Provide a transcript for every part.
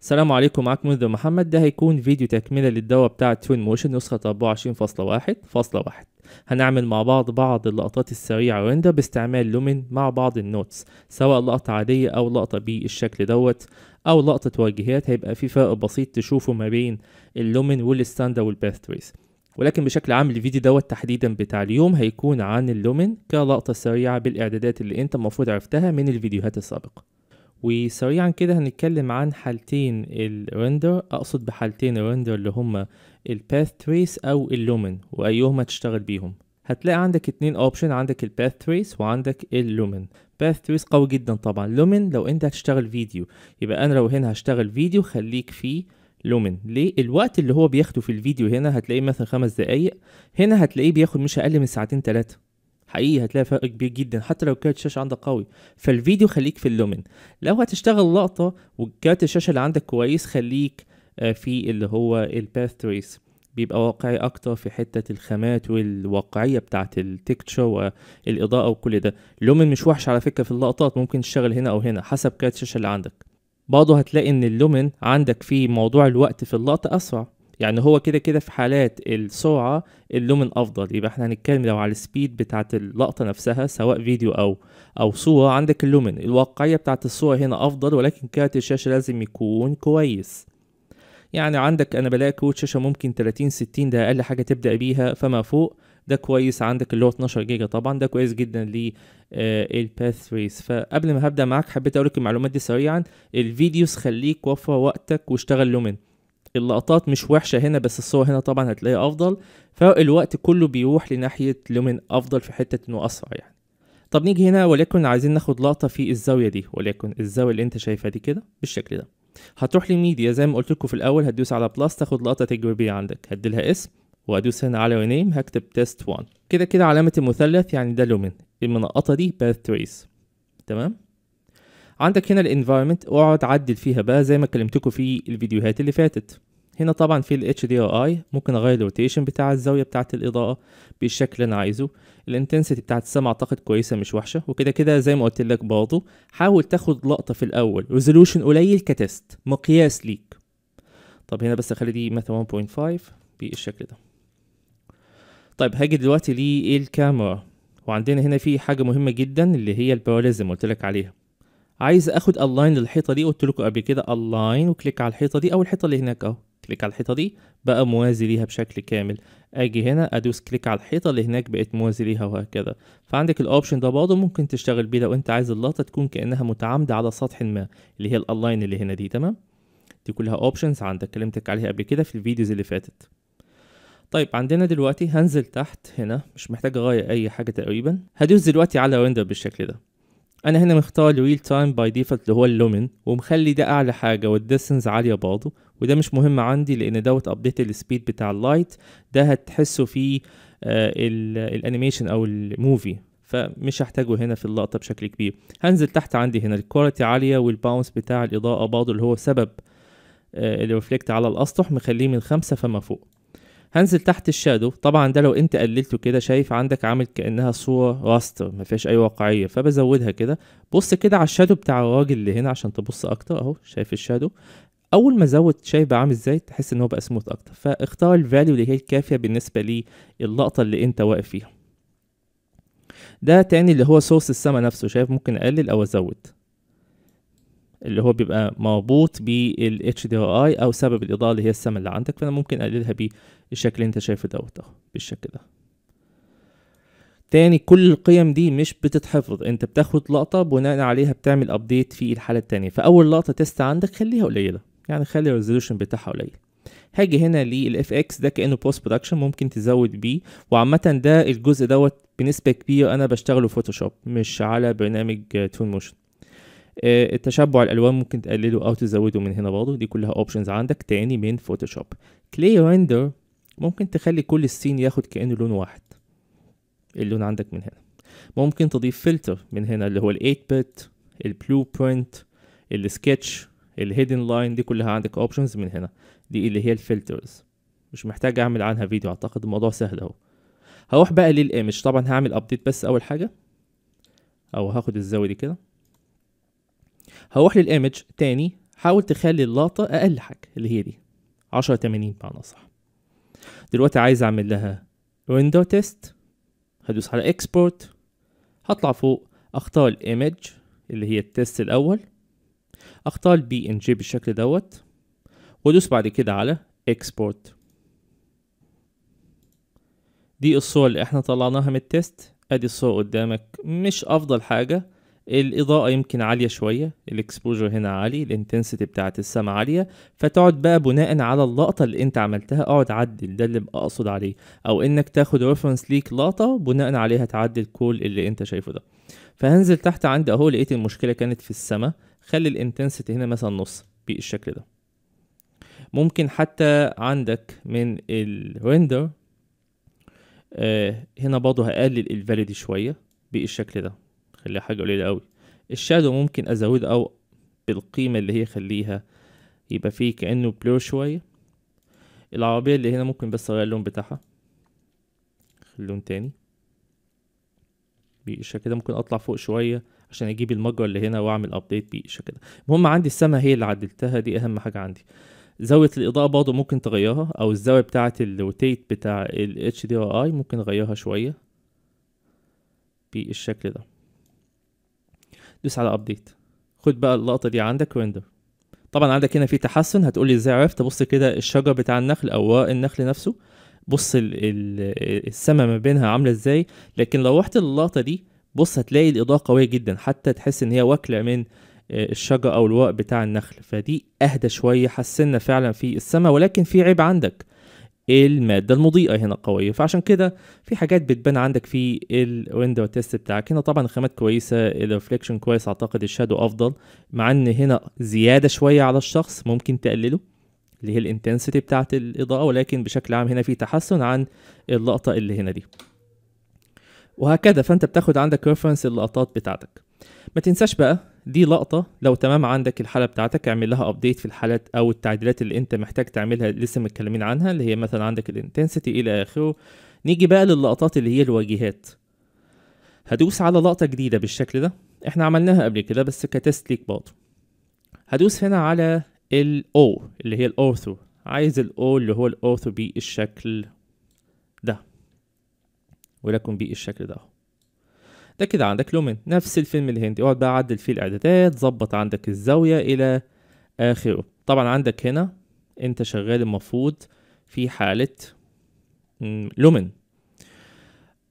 السلام عليكم معاكم منذ محمد ده هيكون فيديو تكملة للدواء بتاع تون موشن نسخة 24.1.1 هنعمل مع بعض بعض اللقطات السريعة رندا باستعمال لومن مع بعض النوتس سواء لقطة عادية أو لقطة بالشكل دوت أو لقطة واجهات هيبقى في فرق بسيط تشوفه ما بين اللومن والستاندا والباثويز ولكن بشكل عام الفيديو دوت تحديدا بتاع اليوم هيكون عن اللومن كلقطة سريعة بالإعدادات اللي أنت المفروض عرفتها من الفيديوهات السابقة وسريعا كده هنتكلم عن حالتين الريندر اقصد بحالتين الريندر اللي هما الباث تريس او اللومن وايهما تشتغل بيهم هتلاقي عندك اتنين اوبشن عندك الباث تريس وعندك اللومن باث تريس قوي جدا طبعا لومن لو انت هتشتغل فيديو يبقى انا لو هنا هشتغل فيديو خليك فيه لومن ليه الوقت اللي هو بياخده في الفيديو هنا هتلاقيه مثلا خمس دقايق هنا هتلاقيه بياخد مش اقل من ساعتين ثلاثه حقيقي هتلاقي فرق كبير جدا حتى لو كارت الشاشه عندك قوي فالفيديو خليك في اللومن لو هتشتغل لقطه وكارت الشاشه اللي عندك كويس خليك آه، في اللي هو الباث تريس بيبقى واقعي اكتر في حته الخامات والواقعيه بتاعه التكتشر والاضاءه وكل ده اللومن مش وحش على فكره في اللقطات ممكن تشتغل هنا او هنا حسب كارت الشاشه اللي عندك برضه هتلاقي ان اللومن عندك في موضوع الوقت في اللقطه اسرع يعني هو كده كده في حالات السرعه اللومن افضل يبقى احنا هنتكلم لو على السبيد بتاعه اللقطه نفسها سواء فيديو او او صوره عندك اللومن الواقعيه بتاعه الصوره هنا افضل ولكن كارت الشاشه لازم يكون كويس يعني عندك انا بلاقي كروت شاشه ممكن 30 60 ده اقل حاجه تبدا بيها فما فوق ده كويس عندك اللي هو 12 جيجا طبعا ده كويس جدا للباث آه، ريس فقبل ما هبدا معاك حبيت اقول لك المعلومات دي سريعا الفيديوز خليك وفر وقتك واشتغل لومن اللقطات مش وحشه هنا بس الصور هنا طبعا هتلاقيها افضل فالوقت كله بيروح لناحيه لومن افضل في حته انه اسرع يعني طب نيجي هنا ولكن عايزين ناخد لقطه في الزاويه دي ولكن الزاويه اللي انت شايفها دي كده بالشكل ده هتروح لميديا زي ما قلت لكم في الاول هتدوس على بلس تاخد لقطه تجريبيه عندك هديلها اسم وادوس هنا على رينيم هكتب تيست 1 كده كده علامه المثلث يعني ده لومن المنقطه دي باث تريس تمام عندك هنا الانفايرمنت اقعد عدل فيها بقى زي ما كلمتكم في الفيديوهات اللي فاتت هنا طبعا في ال HDRI ممكن اغير الروتيشن بتاع الزاوية بتاعة الإضاءة بالشكل اللي انا عايزه الانتنسيتي بتاعة السماء اعتقد كويسة مش وحشة وكده كده زي ما قلت لك برضه حاول تاخد لقطة في الأول ريزولوشن قليل كتست مقياس ليك طب هنا بس اخلي دي مثلا 1.5 بالشكل ده طيب هاجي دلوقتي للكاميرا وعندنا هنا في حاجة مهمة جدا اللي هي الباراليزم قلت لك عليها عايز اخد align للحيطه دي قلت لكم قبل كده align وكليك على الحيطه دي او الحيطه اللي هناك اهو كليك على الحيطه دي بقى موازي ليها بشكل كامل اجي هنا ادوس كليك على الحيطه اللي هناك بقت موازي ليها وهكذا فعندك الاوبشن ده برضه ممكن تشتغل بيه لو انت عايز اللقطه تكون كانها متعامده على سطح ما اللي هي الالاين اللي هنا دي تمام دي كلها اوبشنز عندك كلمتك عليها قبل كده في الفيديوز اللي فاتت طيب عندنا دلوقتي هنزل تحت هنا مش محتاج اغير اي حاجه تقريبا هدوس دلوقتي على ويندو بالشكل ده انا هنا مختار الريل تايم باي ديفولت اللي هو اللومن ومخلي ده اعلى حاجه والديستنس عاليه برضه وده مش مهم عندي لان دوت ابديت السبيد بتاع اللايت ده هتحسه في آه الانيميشن او الموفي فمش هحتاجه هنا في اللقطه بشكل كبير هنزل تحت عندي هنا الكواليتي عاليه والباونس بتاع الاضاءه برضه اللي هو سبب آه الريفلكت على الاسطح مخليه من خمسة فما فوق هنزل تحت الشادو طبعا ده لو انت قللته كده شايف عندك عامل كانها صوره راستر ما فيهاش اي واقعيه فبزودها كده بص كده على الشادو بتاع الراجل اللي هنا عشان تبص اكتر اهو شايف الشادو اول ما زود شايف بقى عامل ازاي تحس ان هو بقى سموث اكتر فاختار الفاليو اللي هي الكافيه بالنسبه للقطه اللي انت واقف فيها ده تاني اللي هو سورس السما نفسه شايف ممكن اقلل او ازود اللي هو بيبقى مربوط بال HDRI او سبب الاضاءه اللي هي السما اللي عندك فانا ممكن اقللها بالشكل اللي انت شايفه دوت اهو بالشكل ده تاني كل القيم دي مش بتتحفظ انت بتاخد لقطة بناء عليها بتعمل ابديت في الحالة التانية فاول لقطة تيست عندك خليها قليلة يعني خلي الريزولوشن بتاعها قليل هاجي هنا للاف اكس ده كانه بوست برودكشن ممكن تزود بيه وعامة ده الجزء دوت بنسبة كبيرة انا بشتغله فوتوشوب مش على برنامج تون موشن آه، التشبع الالوان ممكن تقلله او تزوده من هنا برضه دي كلها اوبشنز عندك تاني من فوتوشوب كلي ريندر ممكن تخلي كل السين ياخد كانه لون واحد اللون عندك من هنا ممكن تضيف فلتر من هنا اللي هو الايت بت البلو برنت السكتش الهيدن لاين دي كلها عندك اوبشنز من هنا دي اللي هي الفلترز مش محتاج اعمل عنها فيديو اعتقد الموضوع سهل اهو هروح بقى للايمج طبعا هعمل ابديت بس اول حاجه او هاخد الزاويه دي كده هروح للايمج تاني حاول تخلي اللقطة أقل حاجة اللي هي دي 80 بمعنى أصح دلوقتي عايز أعمل لها ويندو تيست هدوس على اكسبورت هطلع فوق أختار الايمج اللي هي التست الأول أختار البي إن جي بالشكل دوت وأدوس بعد كده على اكسبورت دي الصورة اللي احنا طلعناها من التست ادي الصورة قدامك مش افضل حاجة الاضاءه يمكن عاليه شويه الاكسبوجر هنا عالي الانتنسيتي بتاعه السما عاليه فتقعد بقى بناء على اللقطه اللي انت عملتها اقعد عدل ده اللي اقصد عليه او انك تاخد ريفرنس ليك لقطه بناء عليها تعدل كل اللي انت شايفه ده فهنزل تحت عندي اهو لقيت المشكله كانت في السما خلي الانتنسيتي هنا مثلا نص بالشكل ده ممكن حتى عندك من الريندر آه هنا برضه هقلل الفاليدي شويه بالشكل ده خليها حاجه قليله قوي الشادو ممكن ازوده او بالقيمه اللي هي خليها يبقى فيه كانه بلور شويه العربيه اللي هنا ممكن بس اغير اللون بتاعها اللون تاني بالشكل كده ممكن اطلع فوق شويه عشان اجيب المجرى اللي هنا واعمل ابديت بالشكل ده المهم عندي السما هي اللي عدلتها دي اهم حاجه عندي زاويه الاضاءه برضه ممكن تغيرها او الزاويه بتاعه الروتيت بتاع ال HDRI ممكن اغيرها شويه بالشكل ده دوس على ابديت خد بقى اللقطه دي عندك ويندو طبعا عندك هنا في تحسن هتقولي ازاي عرفت بص كده الشجر بتاع النخل او ورق النخل نفسه بص السما ما بينها عامله ازاي لكن لو رحت اللقطه دي بص هتلاقي الاضاءه قويه جدا حتى تحس ان هي واكله من آه، الشجر او الورق بتاع النخل فدي اهدى شويه حسنا فعلا في السما ولكن في عيب عندك الماده المضيئه هنا قويه فعشان كده في حاجات بتبان عندك في الويندو تيست بتاعك هنا طبعا الخامات كويسه الريفليكشن كويس اعتقد الشادو افضل مع ان هنا زياده شويه على الشخص ممكن تقلله اللي هي الانتنسيتي بتاعه الاضاءه ولكن بشكل عام هنا في تحسن عن اللقطه اللي هنا دي وهكذا فانت بتاخد عندك ريفرنس اللقطات بتاعتك ما تنساش بقى دي لقطه لو تمام عندك الحاله بتاعتك اعمل لها ابديت في الحالات او التعديلات اللي انت محتاج تعملها لسه متكلمين عنها اللي هي مثلا عندك الانتنسيتي الى اخره نيجي بقى للقطات اللي هي الواجهات هدوس على لقطه جديده بالشكل ده احنا عملناها قبل كده بس كتست ليك برضه هدوس هنا على الاو اللي هي الاورثو عايز الاو اللي هو الاورثو بالشكل ده ولكن بالشكل ده اهو ده كده عندك لومن نفس الفيلم الهندي اقعد بقى عدل فيه الاعدادات ظبط عندك الزاويه الى اخره طبعا عندك هنا انت شغال المفروض في حاله لومن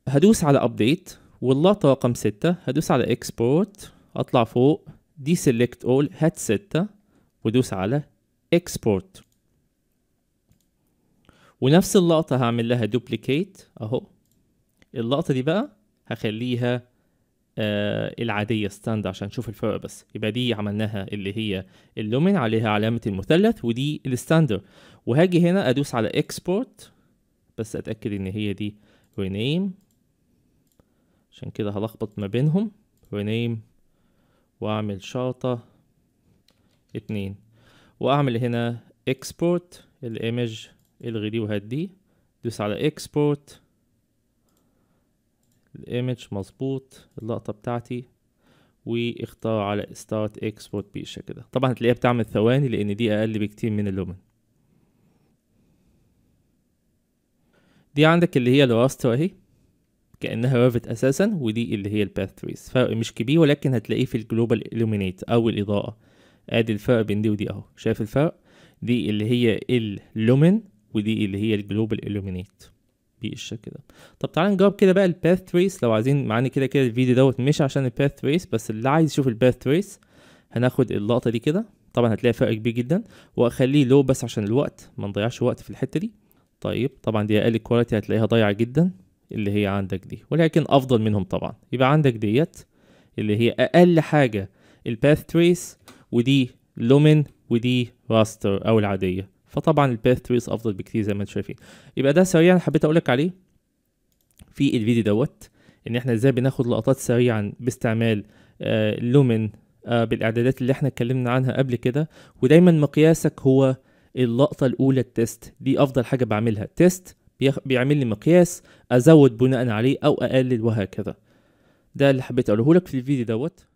هدوس على ابديت واللقطه رقم ستة هدوس على اكسبورت اطلع فوق دي سيلكت اول هات ستة ودوس على اكسبورت ونفس اللقطه هعمل لها دوبليكيت اهو اللقطه دي بقى هخليها آه العادية ستاند عشان نشوف الفرق بس يبقى دي عملناها اللي هي اللومن عليها علامة المثلث ودي الستاندر وهاجي هنا ادوس على اكسبورت بس اتأكد ان هي دي رينيم عشان كده هلخبط ما بينهم رينيم واعمل شرطة اتنين واعمل هنا اكسبورت الايمج الغي دي وهات دي دوس على اكسبورت الايمج مظبوط اللقطة بتاعتي واختار على ستارت اكسبورت بالشكل ده طبعا هتلاقيها بتعمل ثواني لان دي اقل بكتير من اللومن دي عندك اللي هي الراستر اهي كانها رافت اساسا ودي اللي هي الباث تريس فرق مش كبير ولكن هتلاقيه في الجلوبال الومينيت او الاضاءه ادي الفرق بين دي ودي اهو شايف الفرق دي اللي هي اللومن ودي اللي هي الجلوبال الومينيت بالشكل كده طب تعالى نجاوب كده بقى الباث تريس لو عايزين معانا كده كده الفيديو دوت مش عشان الباث تريس بس اللي عايز يشوف الباث تريس هناخد اللقطه دي كده طبعا هتلاقي فرق كبير جدا واخليه لو بس عشان الوقت ما نضيعش وقت في الحته دي طيب طبعا دي اقل كواليتي هتلاقيها ضايعه جدا اللي هي عندك دي ولكن افضل منهم طبعا يبقى عندك ديت اللي هي اقل حاجه الباث تريس ودي لومن ودي راستر او العاديه فطبعا الباث تريز افضل بكتير زي ما انتم شايفين يبقى ده سريعا حبيت اقول لك عليه في الفيديو دوت ان احنا ازاي بناخد لقطات سريعا باستعمال اللومن آه، لومن آه، بالاعدادات اللي احنا اتكلمنا عنها قبل كده ودايما مقياسك هو اللقطه الاولى التست دي افضل حاجه بعملها تيست بيعمل لي مقياس ازود بناء عليه او اقلل وهكذا ده اللي حبيت اقوله لك في الفيديو دوت